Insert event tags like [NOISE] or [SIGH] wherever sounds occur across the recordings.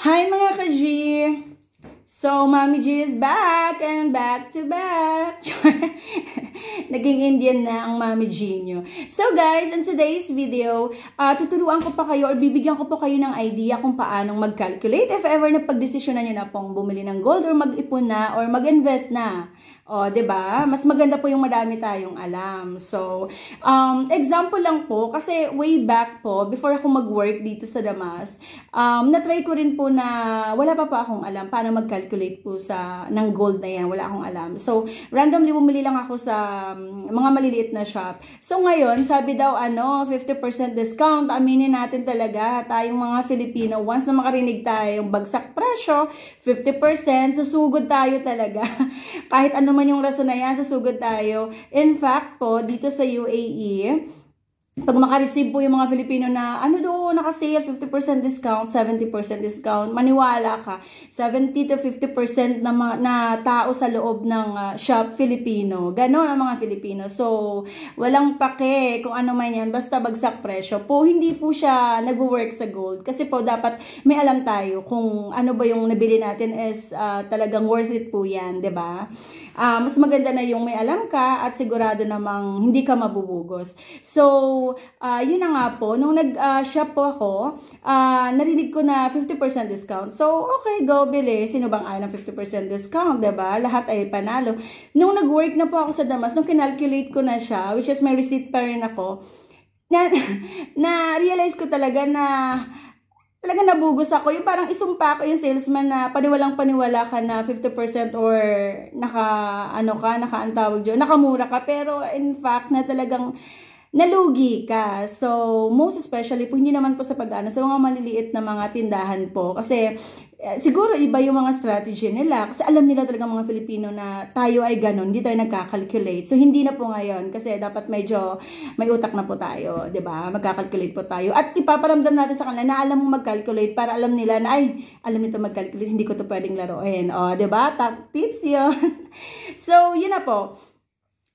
Hi mga ka-G! So, Mommy G is back and back to back. [LAUGHS] Naging Indian na ang Mommy G nyo. So guys, in today's video, uh, tuturuan ko pa kayo or bibigyan ko pa kayo ng idea kung paanong mag-calculate if ever na pagdesisyonan nyo na pong bumili ng gold or mag-ipon na or mag-invest na. O, oh, 'di ba? Mas maganda po yung madami tayong alam. So, um, example lang po kasi way back po before ako mag-work dito sa Damas, um na-try ko rin po na wala pa po akong alam paano mag-calculate po sa ng gold na 'yan, wala akong alam. So, randomly bumili lang ako sa um, mga maliliit na shop. So, ngayon, sabi daw ano, 50% discount. Aminin natin talaga, tayong mga Filipino, once na makarinig tayo yung bagsak presyo, 50%, susugod tayo talaga. [LAUGHS] Kahit ano naman yung rason na yan, susugod tayo. In fact po, dito sa UAE, pag makareceive po yung mga Filipino na, ano doon, nakasale, 50% discount, 70% discount, maniwala ka, 70 to 50% na, na tao sa loob ng uh, shop Filipino. Ganon ang mga Filipino. So, walang pake kung ano man yan, basta bagsak presyo po. Hindi po siya nag-work sa gold. Kasi po, dapat may alam tayo kung ano ba yung nabili natin is uh, talagang worth it po yan, ba diba? uh, Mas maganda na yung may alam ka at sigurado namang hindi ka mabubugos. So, So, uh, ah, yun na nga po. Nung nag-shop ah, uh, po ako, uh, narinig ko na 50% discount. So, okay, go, bili. Sino bang ayaw ng 50% discount, ba diba? Lahat ay panalo. Nung nag-work na po ako sa Damas, nung kinalculate ko na siya, which is may receipt pa rin ako, [LAUGHS] na-realize na, na ko talaga na talaga nabugos ako. Yung parang isumpa ko yung salesman na paniwalang paniwala ka na 50% or naka, ano ka, naka antawag dyan, nakamura ka. Pero in fact na talagang nalugi ka. So, most especially, po hindi naman po sa pag-ano, sa mga maliliit na mga tindahan po. Kasi, eh, siguro iba yung mga strategy nila. Kasi alam nila talaga mga Filipino na tayo ay ganun, hindi tayo nagkakalculate. So, hindi na po ngayon kasi dapat medyo may utak na po tayo, ba diba? Magkakalculate po tayo. At ipaparamdam natin sa kanila na alam mo mag-calculate para alam nila na, ay, alam nito mag-calculate, hindi ko to pwedeng laruin. O, ba diba? Top tips yon [LAUGHS] So, yun na po.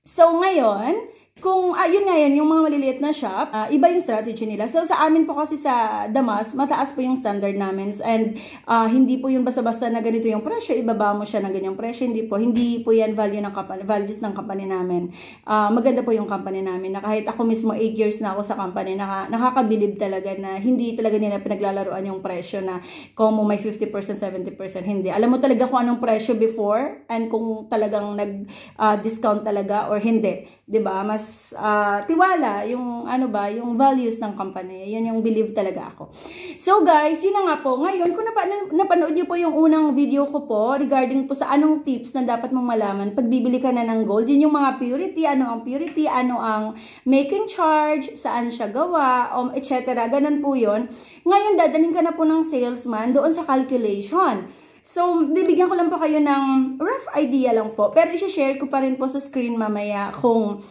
So, ngayon, kung, ayun ah, nga yan, yung mga maliliit na shop, uh, iba yung strategy nila. So, sa amin po kasi sa Damas, mataas po yung standard namin. And uh, hindi po yun basta-basta na ganito yung presyo, ibaba mo siya ng ganyang presyo. Hindi po, hindi po yan value ng company, values ng company namin. Uh, maganda po yung company namin na kahit ako mismo 8 years na ako sa company, naka, nakakabilib talaga na hindi talaga nila pinaglalaroan yung presyo na kung may 50%, 70%, hindi. Alam mo talaga kung anong presyo before and kung talagang nag-discount uh, talaga or hindi. 'di ba? Mas uh, tiwala yung ano ba, yung values ng company. 'Yan yung believe talaga ako. So guys, yun na nga po. Ngayon kung napa napanood niyo po yung unang video ko po regarding po sa anong tips na dapat mong malaman pag bibili ka na ng gold, yun yung mga purity, ano ang purity, ano ang making charge, saan siya gawa, um, etc. Ganun po 'yon. Ngayon dadalhin ka na po ng salesman doon sa calculation. So, bibigyan ko lang po kayo ng rough idea lang po. Pero isi-share ko pa rin po sa screen mamaya kung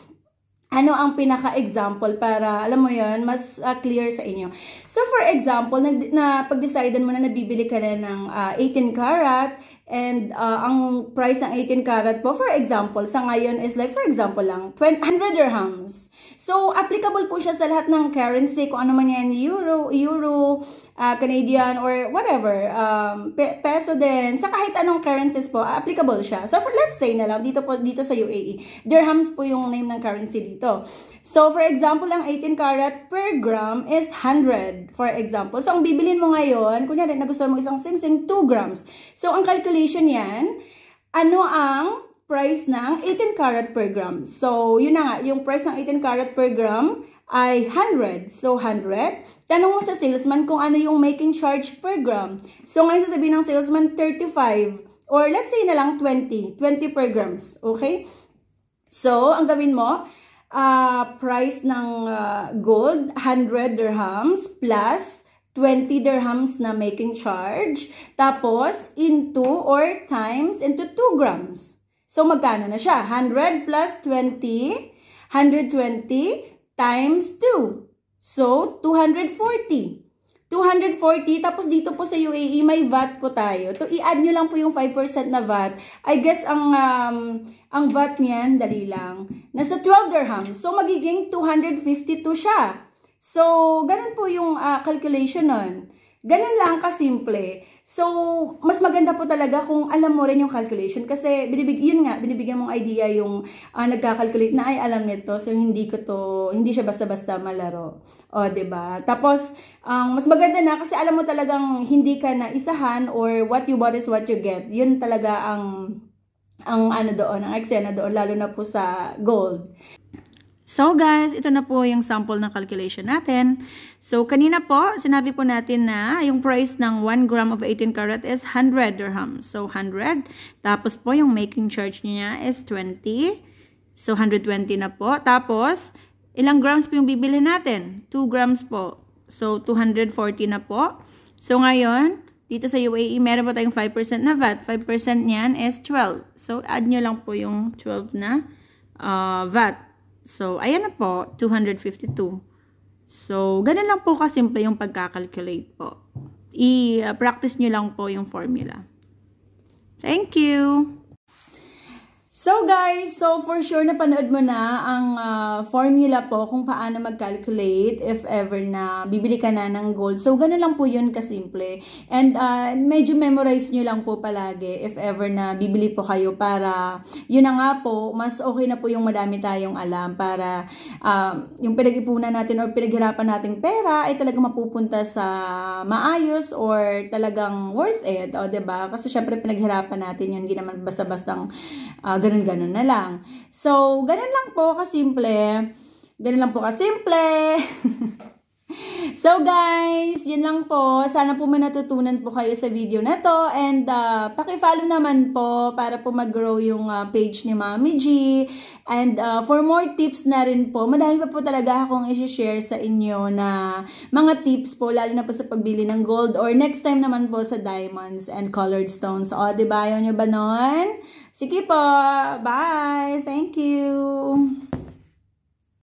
ano ang pinaka-example para, alam mo yon mas uh, clear sa inyo. So, for example, na, na pag-decidean mo na nabibili ka na ng uh, ah, 18 karat and uh, ang price ng 18 karat po, for example, sa ngayon is like, for example lang, 100 dirhams. So, applicable po siya sa lahat ng currency, kung ano man yan, euro, euro, uh, Canadian or whatever, um, pe- peso din, sa kahit anong currencies po, applicable siya. So for, let's say na lang, dito po, dito sa UAE, dirhams po yung name ng currency dito. So for example, ang 18 karat per gram is 100, for example. So ang bibilin mo ngayon, kunyari nagustuhan mo isang singsing, 2 grams. So ang calculation yan, ano ang price ng 18 karat per gram. So, yun na nga, yung price ng 18 karat per gram ay 100. So, 100. Tanong mo sa salesman kung ano yung making charge per gram. So, ngayon sasabihin ng salesman, 35. Or let's say na lang 20. 20 per grams. Okay? So, ang gawin mo, uh, price ng uh, gold, 100 dirhams plus 20 dirhams na making charge. Tapos, into or times into 2 grams. So, magkano na siya? 100 plus 20, 120 times 2. So, 240. 240, tapos dito po sa UAE, may VAT po tayo. To i-add nyo lang po yung 5% na VAT. I guess ang, um, ang VAT niyan, dali lang, nasa 12 dirham. So, magiging 252 siya. So, ganun po yung uh, calculation nun. Ganun lang kasimple. So, mas maganda po talaga kung alam mo rin yung calculation kasi binibig, yun nga, binibigyan mong idea yung uh, nagka-calculate na ay alam nito so hindi ko to, hindi siya basta-basta malaro. O, ba diba? Tapos, ang um, mas maganda na kasi alam mo talagang hindi ka na isahan or what you bought is what you get. Yun talaga ang ang ano doon, ang eksena doon, lalo na po sa gold. So guys, ito na po yung sample ng calculation natin. So kanina po, sinabi po natin na yung price ng 1 gram of 18 karat is 100 dirham. So 100. Tapos po yung making charge niya is 20. So 120 na po. Tapos, ilang grams po yung bibili natin? 2 grams po. So 240 na po. So ngayon, dito sa UAE, meron po tayong 5% na VAT. 5% niyan is 12. So add nyo lang po yung 12 na uh, VAT. So, ayan na po, 252. So, ganun lang po kasimple yung pagkakalculate po. I-practice nyo lang po yung formula. Thank you! So guys, so for sure napanood mo na ang uh, formula po kung paano mag-calculate if ever na bibili ka na ng gold. So ganun lang po yun kasimple. And uh, medyo memorize nyo lang po palagi if ever na bibili po kayo para yun na nga po, mas okay na po yung madami tayong alam para uh, yung pinag-ipunan natin or pinaghirapan nating pera ay talaga mapupunta sa maayos or talagang worth it. O ba diba? Kasi syempre pinaghirapan natin yun, hindi naman basta-bastang uh, Ganun-ganun na lang. So, ganun lang po kasimple. Ganun lang po kasimple. [LAUGHS] so guys, yun lang po. Sana po may natutunan po kayo sa video na to. And uh, pakifollow naman po para po mag-grow yung uh, page ni Mami G. And uh, for more tips na rin po, madami pa po talaga akong isi-share sa inyo na mga tips po, lalo na po sa pagbili ng gold or next time naman po sa diamonds and colored stones. O, oh, diba? Ayaw nyo ba nun? Sige po. Bye. Thank you.